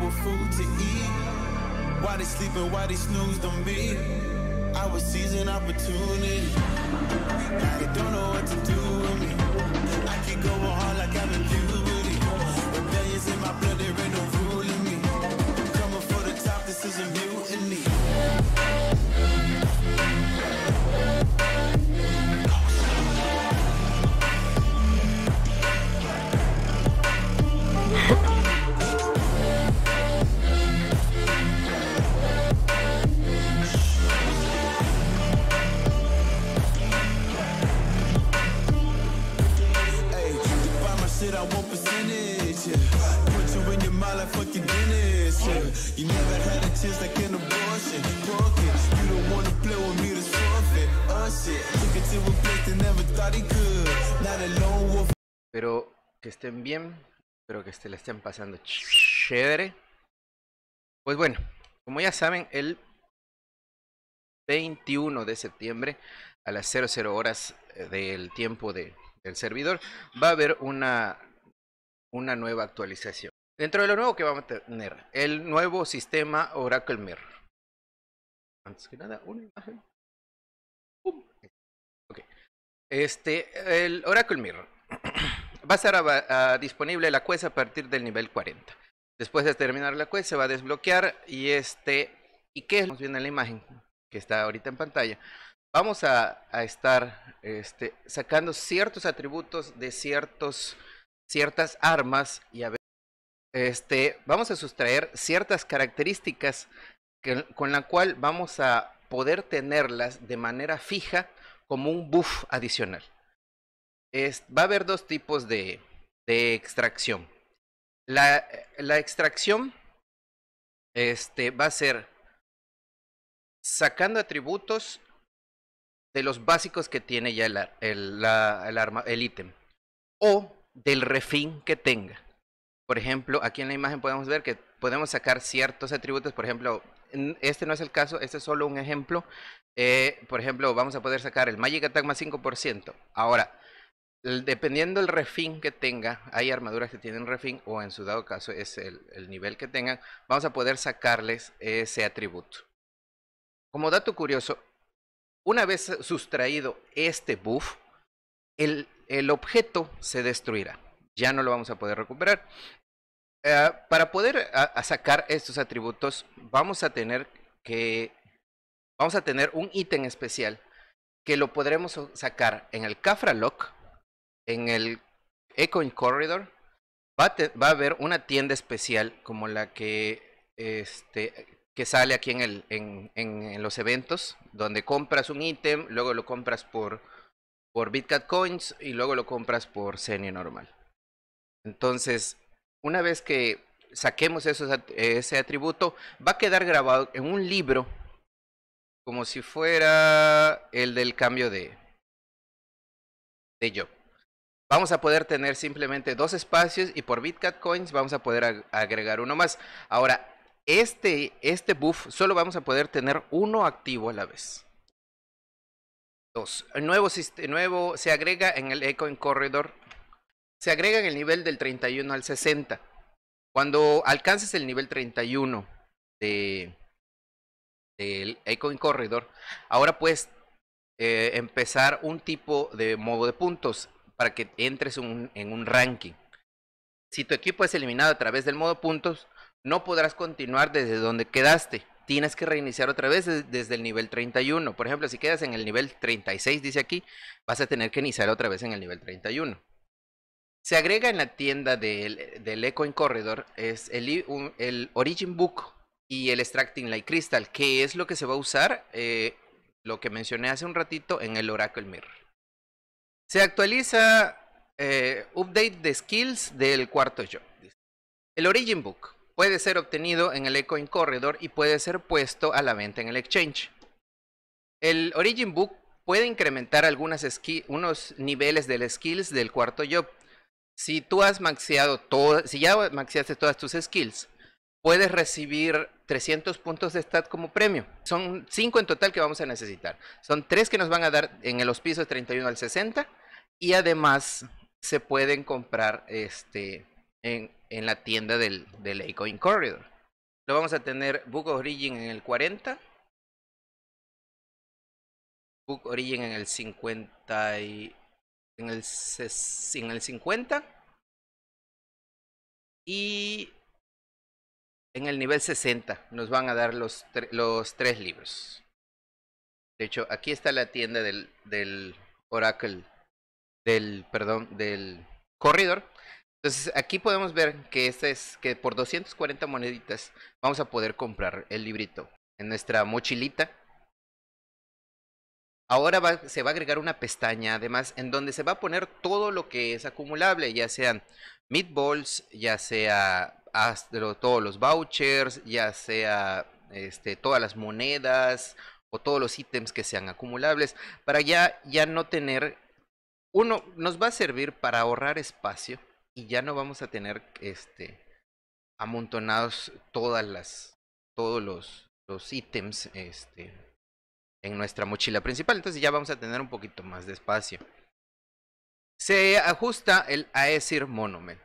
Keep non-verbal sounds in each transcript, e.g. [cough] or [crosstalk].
with food to eat. Why they sleeping, why they snooze on me? I was seizing opportunity. Now they don't know what to do with me. I keep going hard like I'm in puberty. Rebellions in my blood, they're no Pero que estén bien, espero que se este, la estén pasando chévere. Pues bueno, como ya saben, el 21 de septiembre a las 00 horas eh, del tiempo del servidor va a haber una, una nueva actualización. Dentro de lo nuevo que vamos a tener, el nuevo sistema Oracle Mirror. Antes que nada, una imagen. Este, el Oracle Mirror [clears throat] va a estar disponible la quest a partir del nivel 40. Después de terminar la quest se va a desbloquear y este, ¿y qué es lo que en la imagen que está ahorita en pantalla? Vamos a, estar este, sacando ciertos atributos de ciertos, ciertas armas y a ver, este, vamos a sustraer ciertas características con la cual vamos a poder tenerlas de manera fija como un buff adicional. va a haber dos tipos de, extracción. La, extracción este, va a ser sacando atributos de los básicos que tiene ya el, arma, el ítem o del refín que tenga. Por ejemplo, aquí en la imagen podemos ver que podemos sacar ciertos atributos, por ejemplo, este no es el caso, este es solo un ejemplo eh, por ejemplo, vamos a poder sacar el Magic Attack más 5%. Ahora, dependiendo del refin que tenga, hay armaduras que tienen refin o en su dado caso es el, nivel que tengan, vamos a poder sacarles ese atributo. Como dato curioso, una vez sustraído este buff, el, objeto se destruirá. Ya no lo vamos a poder recuperar. Eh, para poder sacar estos atributos, vamos a tener que vamos a tener un ítem especial que lo podremos sacar en el Cafra Lock, en el Ecoin Corridor. Va a, haber una tienda especial como la que, este, sale aquí en, los eventos, donde compras un ítem, luego lo compras por, por Bitcat Coins y luego lo compras por Senior normal. Entonces, una vez que saquemos ese atributo, va a quedar grabado en un libro como si fuera el del cambio de, de job. Vamos a poder tener simplemente dos espacios y por Bitcat Coins vamos a poder agregar uno más. Ahora, este, este buff solo vamos a poder tener uno activo a la vez. Dos. El nuevo, nuevo se agrega en el Ecoin Corridor. Se agrega en el nivel del 31 al 60. Cuando alcances el nivel 31 de, del Acoin Corridor, ahora puedes eh, empezar un tipo de modo de puntos para que entres en un ranking. Si tu equipo es eliminado a través del modo puntos, no podrás continuar desde donde quedaste. Tienes que reiniciar otra vez desde, el nivel 31. Por ejemplo, si quedas en el nivel 36, dice aquí, vas a tener que iniciar otra vez en el nivel 31. Se agrega en la tienda del, del Corridor Corredor es el, el Origin Book y el Extracting Light Crystal, que es lo que se va a usar, eh, lo que mencioné hace un ratito, en el Oracle Mirror. Se actualiza eh, update de skills del cuarto job. El Origin Book puede ser obtenido en el Ecoin Corridor y puede ser puesto a la venta en el Exchange. El Origin Book puede incrementar algunos unos niveles de skills del cuarto job. Si tú has maxeado todo, si ya maxiaste todas tus skills puedes recibir 300 puntos de stat como premio. Son 5 en total que vamos a necesitar. Son 3 que nos van a dar en los pisos 31 al 60 y además se pueden comprar este, en, la tienda del, Acoin Corridor. Lo vamos a tener Book Origin en el 40. Book Origin en el 50 y, en el, en el 50 y en el nivel 60 nos van a dar los, los tres libros. De hecho, aquí está la tienda del, del Oracle, del, perdón, del corredor. Entonces, aquí podemos ver que este es que por 240 moneditas vamos a poder comprar el librito en nuestra mochilita. Ahora se va a agregar una pestaña, además, en donde se va a poner todo lo que es acumulable, ya sean meatballs, ya sea todos los vouchers, ya sea este, todas las monedas o todos los ítems que sean acumulables, para ya, ya no tener, uno, nos va a servir para ahorrar espacio y ya no vamos a tener este, amontonados todas las, todos los, ítems este, en nuestra mochila principal, entonces ya vamos a tener un poquito más de espacio. Se ajusta el AESIR Monument.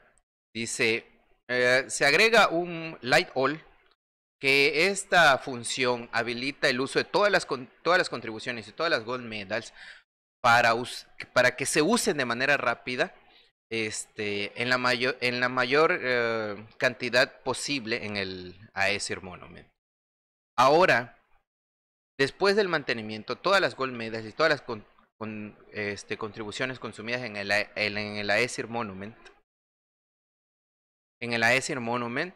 Dice, eh, se agrega un light all que esta función habilita el uso de todas las, todas las contribuciones y todas las gold medals para, para que se usen de manera rápida este, en la mayor, en la mayor eh, cantidad posible en el Aesir Monument. Ahora, después del mantenimiento, todas las gold medals y todas las este, contribuciones consumidas en el, en el Aesir Monument en el Aesir Monument,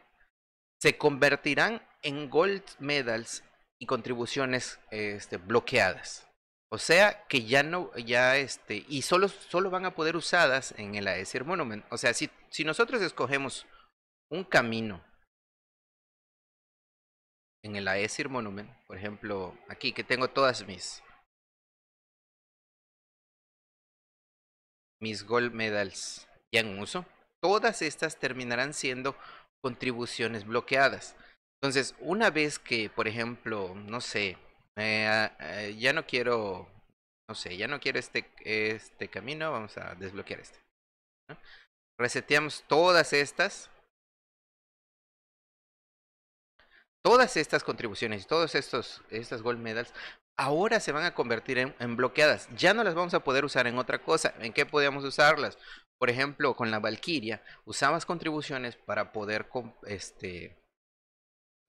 se convertirán en gold medals y contribuciones este, bloqueadas. O sea que ya no, ya este, y solo, solo van a poder usadas en el Aesir Monument. O sea, si, si nosotros escogemos un camino en el Aesir Monument, por ejemplo, aquí que tengo todas mis mis gold medals ya en uso todas estas terminarán siendo contribuciones bloqueadas. Entonces, una vez que, por ejemplo, no sé, eh, ah, eh, ya no quiero, no sé, ya no quiero este, este camino, vamos a desbloquear este. Reseteamos todas estas. Todas estas contribuciones y todos estas gold medals ahora se van a convertir en, en, bloqueadas. Ya no las vamos a poder usar en otra cosa. ¿En qué podíamos usarlas? Por ejemplo, con la Valkyria, usabas contribuciones para poder este,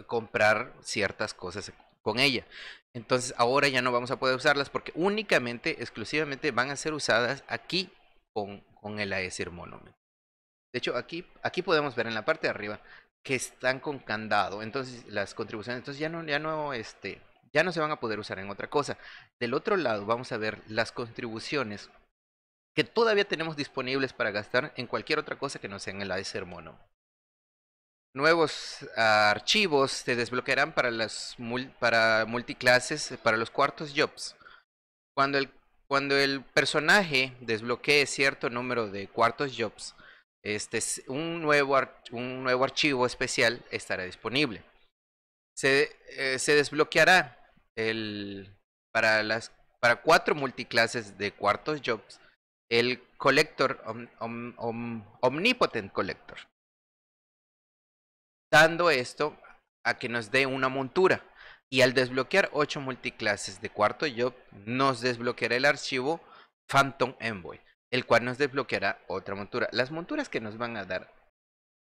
comprar ciertas cosas con ella. Entonces ahora ya no vamos a poder usarlas porque únicamente, exclusivamente van a ser usadas aquí con, el Aesir Monument. De hecho, aquí, aquí podemos ver en la parte de arriba que están con candado. Entonces las contribuciones, entonces ya no, ya no, este, ya no se van a poder usar en otra cosa. Del otro lado vamos a ver las contribuciones que todavía tenemos disponibles para gastar en cualquier otra cosa que no sea en el Acer Mono. Nuevos ah, archivos se desbloquearán para las para multiclases para los cuartos jobs. Cuando el, cuando el personaje desbloquee cierto número de cuartos jobs, este un, nuevo un nuevo archivo especial estará disponible. Eh, se, desbloqueará el, para, las, para cuatro multiclases de cuartos jobs el collector, omnipotent collector. Dando esto a que nos dé una montura. Y al desbloquear 8 multiclases de cuarto yo nos desbloqueará el archivo Phantom Envoy, el cual nos desbloqueará otra montura. Las monturas que nos van a dar.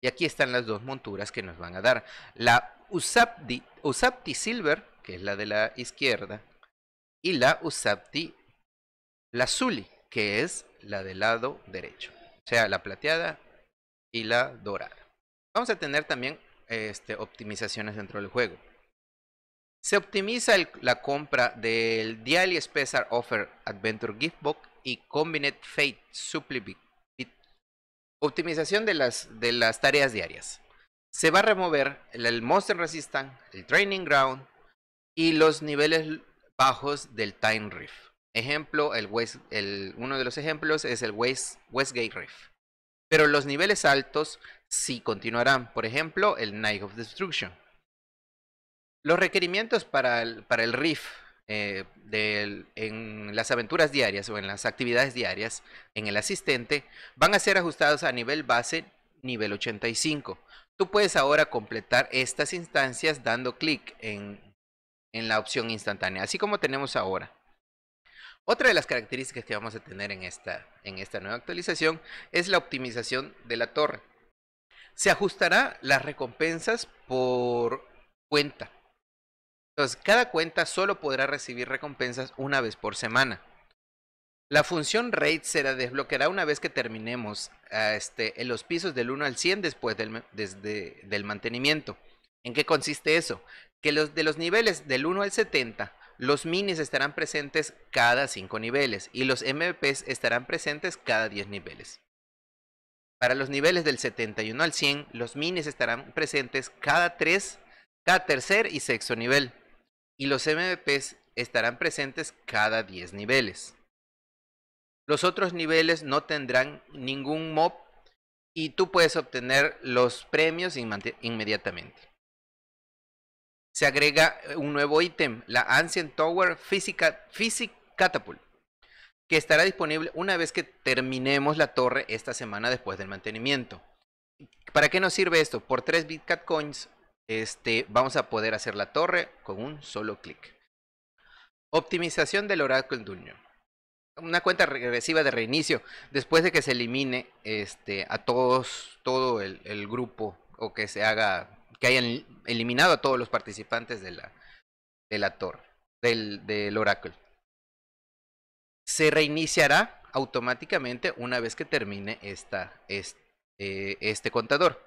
Y aquí están las dos monturas que nos van a dar. La Usapti, Usapti Silver, que es la de la izquierda, y la Usapti Lazuli, que es la del lado derecho. O sea, la plateada y la dorada. Vamos a tener también este, optimizaciones dentro del juego. Se optimiza la compra del Daily Special Offer Adventure Giftbook y Combined Fate Supply Optimización de las, de las tareas diarias. Se va a remover el, el Monster Resistance, el Training Ground y los niveles bajos del Time Rift. Ejemplo, el uno de los ejemplos es el West, Westgate Rift. Pero los niveles altos sí continuarán. Por ejemplo, el Night of Destruction. Los requerimientos para el, para Rift eh, en las aventuras diarias o en las actividades diarias en el asistente van a ser ajustados a nivel base, nivel 85. Tú puedes ahora completar estas instancias dando clic en la opción instantánea, así como tenemos ahora. Otra de las características que vamos a tener en esta, en esta nueva actualización es la optimización de la torre. Se ajustará las recompensas por cuenta. Entonces, cada cuenta solo podrá recibir recompensas una vez por semana. La función rate se desbloqueará una vez que terminemos ah, este, en los pisos del 1 al 100 después del, desde, del mantenimiento. ¿En qué consiste eso? Que los, de los niveles del 1 al 70 los minis estarán presentes cada 5 niveles y los MVPs estarán presentes cada 10 niveles. Para los niveles del 71 al 100, los minis estarán presentes cada 3, cada tercer y sexto nivel y los MVPs estarán presentes cada 10 niveles. Los otros niveles no tendrán ningún mob y tú puedes obtener los premios inmediatamente se agrega eh, un nuevo ítem, la Ancient Tower Physic Catapult, que estará disponible una vez que terminemos la torre esta semana después del mantenimiento. ¿Para qué nos sirve esto? Por 3 Bitcat Coins este, vamos a poder hacer la torre con un solo clic. Optimización del Oracle Dungeon. Una cuenta regresiva de reinicio después de que se elimine este, a todos, todo el grupo o que se haga que hayan eliminado a todos los participantes de la, torre, del, oráculo. Se reiniciará automáticamente una vez que termine esta, eh, este, contador.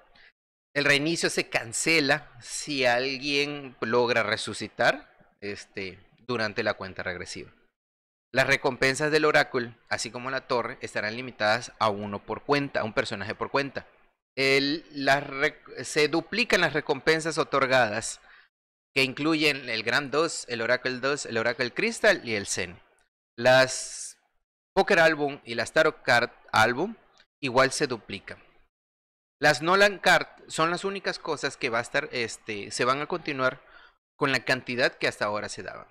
El reinicio se cancela si alguien logra resucitar este, durante la cuenta regresiva. Las recompensas del oráculo, así como la torre, estarán limitadas a uno por cuenta, a un personaje por cuenta se duplican las recompensas otorgadas, que incluyen el Grand 2, el Oracle 2, el Oracle Crystal y el Zen. Las Poker Album y las Tarot Card Album igual se duplican. Las Nolan Card son las únicas cosas que va a estar, este, se van a continuar con la cantidad que hasta ahora se daba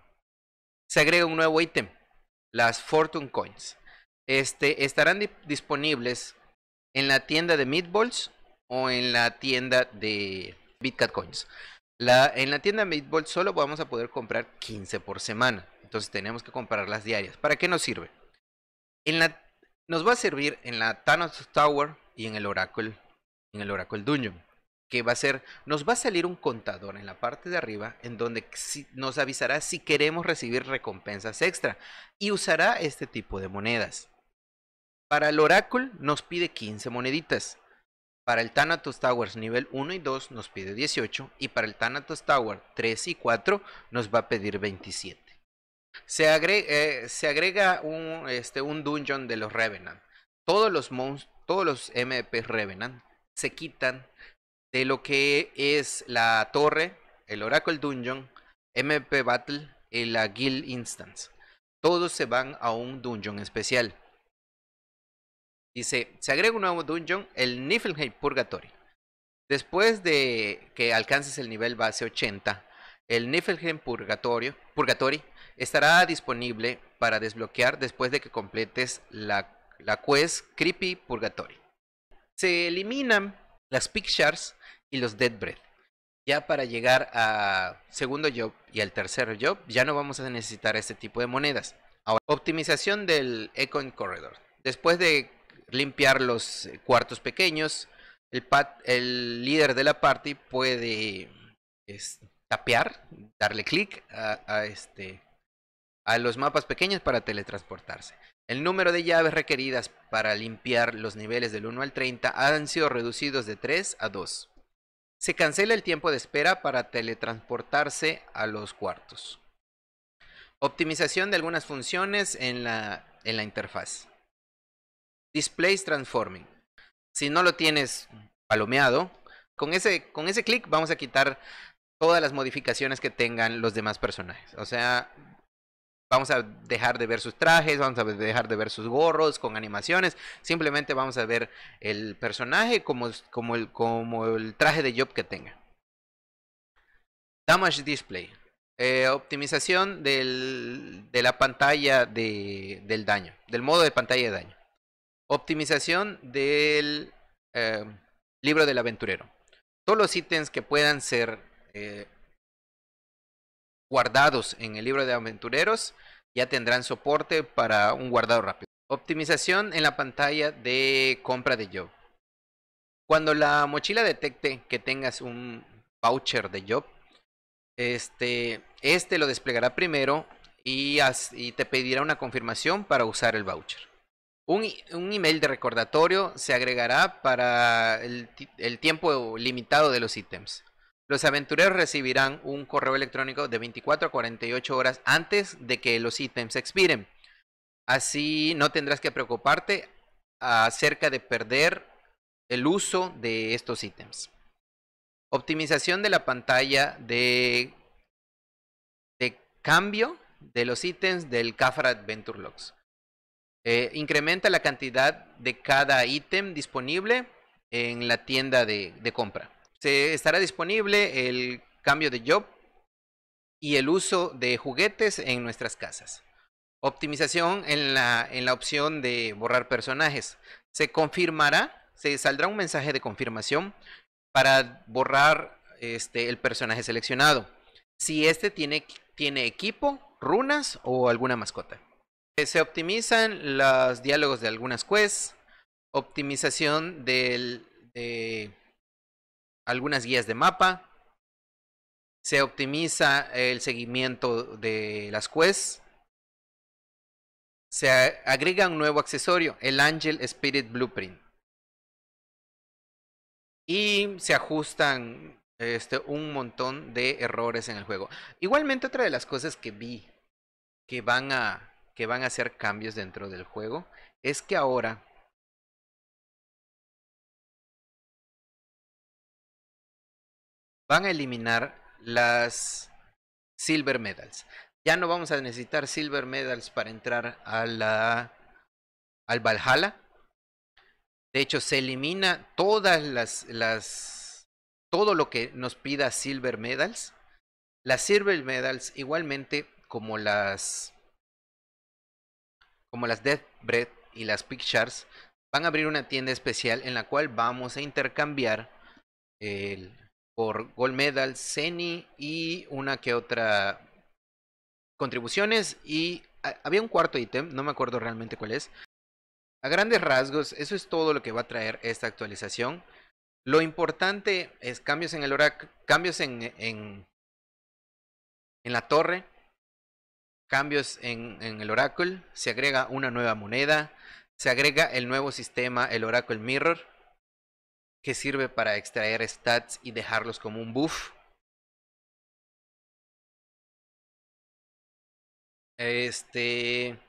Se agrega un nuevo ítem, las Fortune Coins. Este, estarán disponibles en la tienda de Meatballs o en la tienda de Bitcat Coins. en la tienda de Meatballs solo vamos a poder comprar 15 por semana. Entonces tenemos que comprar las diarias. ¿Para qué nos sirve? En la, nos va a servir en la Thanos Tower y en el Oracle, en el Oracle Dungeon. Que va a ser, nos va a salir un contador en la parte de arriba en donde nos avisará si queremos recibir recompensas extra y usará este tipo de monedas. Para el Oracle nos pide 15 moneditas. Para el Thanatos Towers nivel 1 y 2 nos pide 18 y para el Thanatos Tower 3 y 4 nos va a pedir 27. Eh, se agrega, este, un, dungeon de los Revenant. Todos los, todos los MP Revenant se quitan de lo que es la torre, el Oracle Dungeon, MP Battle y la Guild Instance. Todos se van a un dungeon especial. Dice, se agrega un nuevo dungeon, el Niflheim Purgatory. Después de que alcances el nivel base 80, el Niflheim Purgatorio, Purgatory estará disponible para desbloquear después de que completes la, la quest Creepy Purgatory. Se eliminan las Pictures y los Dead Breath. Ya para llegar a segundo job y al tercer job, ya no vamos a necesitar este tipo de monedas. Ahora, optimización del Econ Corridor. Después de limpiar los eh, cuartos pequeños. El, líder de la party puede tapear, darle clic este, a, los mapas pequeños para teletransportarse. El número de llaves requeridas para limpiar los niveles del 1 al 30 han sido reducidos de 3 a 2. Se cancela el tiempo de espera para teletransportarse a los cuartos. Optimización de algunas funciones en la interfaz. Displays Transforming. Si no lo tienes palomeado, con ese, con ese clic vamos a quitar todas las modificaciones que tengan los demás personajes. O sea, vamos a dejar de ver sus trajes, vamos a dejar de ver sus gorros con animaciones, simplemente vamos a ver el personaje como, como, el, como el traje de job que tenga. Damage Display. Eh, optimización de la pantalla del daño, del modo de pantalla de daño. Optimización del em, libro del aventurero. Todos los ítems que puedan ser eh, guardados en el libro de aventureros ya tendrán soporte para un guardado rápido. Optimización en la pantalla de compra de job. Cuando la mochila detecte que tengas un voucher de job, este, este lo desplegará primero y, y te pedirá una confirmación para usar el voucher. Un, email de recordatorio se agregará para el, tiempo limitado de los ítems. Los aventureros recibirán un correo electrónico de 24 a 48 horas antes de que los ítems expiren. Así no tendrás que preocuparte acerca de perder el uso de estos ítems. Optimización de la pantalla de, cambio de los ítems del Cafra Adventure Logs. Eh, incrementa la cantidad de cada ítem disponible en la tienda de, compra. Se estará disponible el cambio de job y el uso de juguetes en nuestras casas. Optimización en la, opción de borrar personajes. Se confirmará, se saldrá un mensaje de confirmación para borrar este, el personaje seleccionado. Si este tiene, tiene equipo, runas o alguna mascota se optimizan los diálogos de algunas quests, optimización del, de algunas guías de mapa, se optimiza el seguimiento de las quests, se agrega un nuevo accesorio, el Angel Spirit Blueprint. Y se ajustan este, un montón de errores en el juego. Igualmente otra de las cosas que vi que van a que van a hacer cambios dentro del juego es que ahora van a eliminar las silver medals. Ya no vamos a necesitar silver medals para entrar a la al Valhalla. De hecho, se elimina todas las, las todo lo que nos pida silver medals. Las silver medals igualmente como las como las Death Bread y las Pictures, van a abrir una tienda especial en la cual vamos a intercambiar por Gold Medal, Seni y una que otra contribuciones. Y había un cuarto ítem, no me acuerdo realmente cuál es. A grandes rasgos, eso es todo lo que va a traer esta actualización. Lo importante es cambios en el cambios en, en la torre, cambios en, el Oracle, se agrega una nueva moneda, se agrega el nuevo sistema, el Oracle Mirror, que sirve para extraer stats y dejarlos como un buff. Este.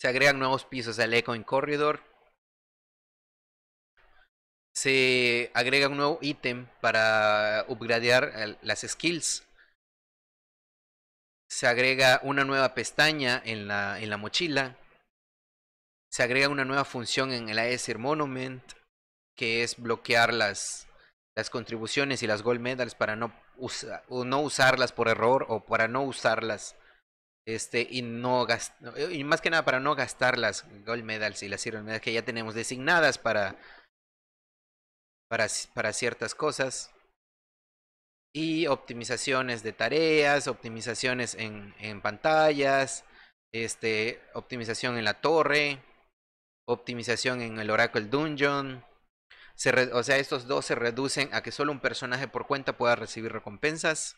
Se agregan nuevos pisos al eco en Corridor. Se agrega un nuevo ítem para upgradear las skills se agrega una nueva pestaña en la, en la mochila, se agrega una nueva función en el Aesir Monument, que es bloquear las, las contribuciones y las gold medals para no, no usarlas por error o para no usarlas este y no más que nada para no gastar las gold medals y las silver medals que ya tenemos designadas para, para ciertas cosas y optimizaciones de tareas, optimizaciones en, pantallas, este, optimización en la torre, optimización en el Oracle Dungeon. o sea, estos dos se reducen a que solo un personaje por cuenta pueda recibir recompensas.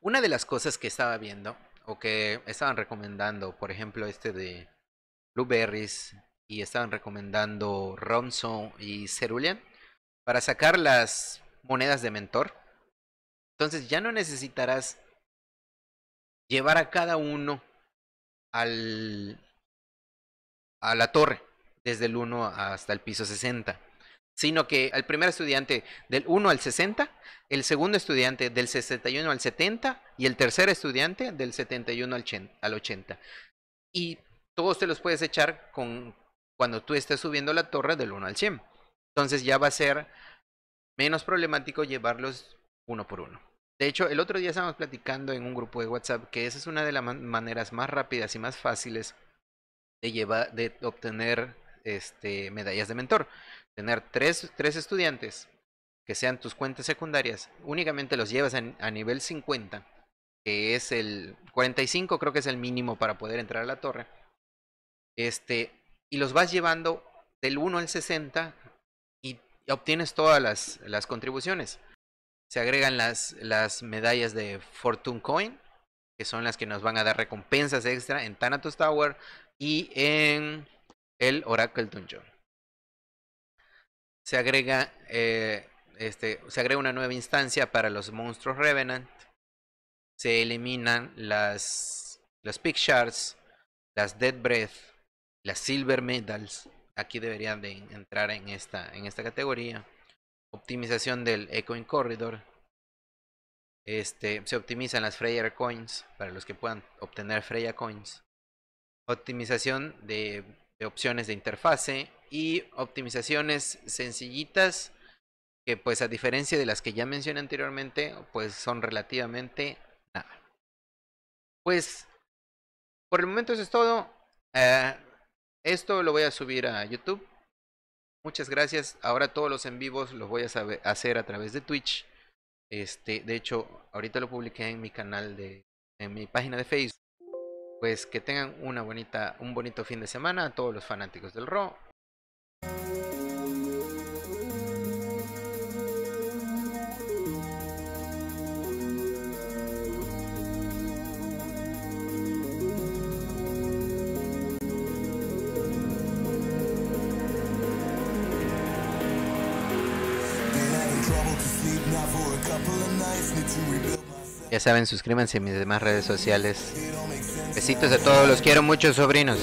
Una de las cosas que estaba viendo o que estaban recomendando, por ejemplo, este de Blueberries y estaban recomendando Ronson y Cerulean para sacar las monedas de mentor. Entonces ya no necesitarás llevar a cada uno al, a la torre, desde el 1 hasta el piso 60, sino que al primer estudiante del 1 al 60, el segundo estudiante del 61 al 70 y el tercer estudiante del 71 al 80. Y todos te los puedes echar con cuando tú estés subiendo la torre del 1 al 100. Entonces ya va a ser menos problemático llevarlos uno por uno. De hecho, el otro día estábamos platicando en un grupo de WhatsApp que esa es una de las maneras más rápidas y más fáciles de, llevar, de obtener este, medallas de mentor. Tener tres, estudiantes que sean tus cuentas secundarias, únicamente los llevas a, a nivel 50, que es el 45, creo que es el mínimo para poder entrar a la torre. Este, y los vas llevando del 1 al 60 y obtienes todas las, contribuciones. Se agregan las, las medallas de Fortune Coin, que son las que nos van a dar recompensas extra en Thanatos Tower y en el Oracle Dungeon. Se agrega, eh, este, se agrega una nueva instancia para los monstruos Revenant. Se eliminan las, las Pick Shards, las Dead Breath, las Silver Medals, aquí deberían de entrar en esta, en esta categoría. Optimización del Ecoin Corridor. Este, se optimizan las Freya Coins para los que puedan obtener Freya Coins. Optimización de, opciones de interfase y optimizaciones sencillitas que pues a diferencia de las que ya mencioné anteriormente, pues son relativamente nada. Pues por el momento eso es todo. Ah, esto lo voy a subir a YouTube. Muchas gracias. Ahora todos los en vivos los voy a hacer a través de Twitch. Este, de hecho, ahorita lo publiqué en mi canal de en mi página de Facebook. Pues que tengan una bonita un bonito fin de semana a todos los fanáticos del rock. Ya saben, suscríbanse a mis demás redes sociales. Besitos a todos, los quiero mucho, sobrinos.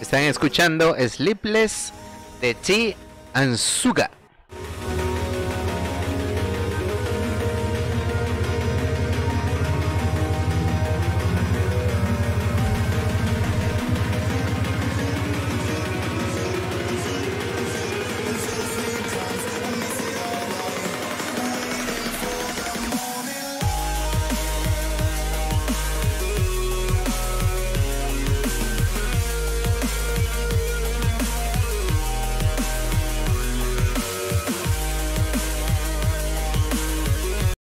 Están escuchando Sleepless de T. ansuga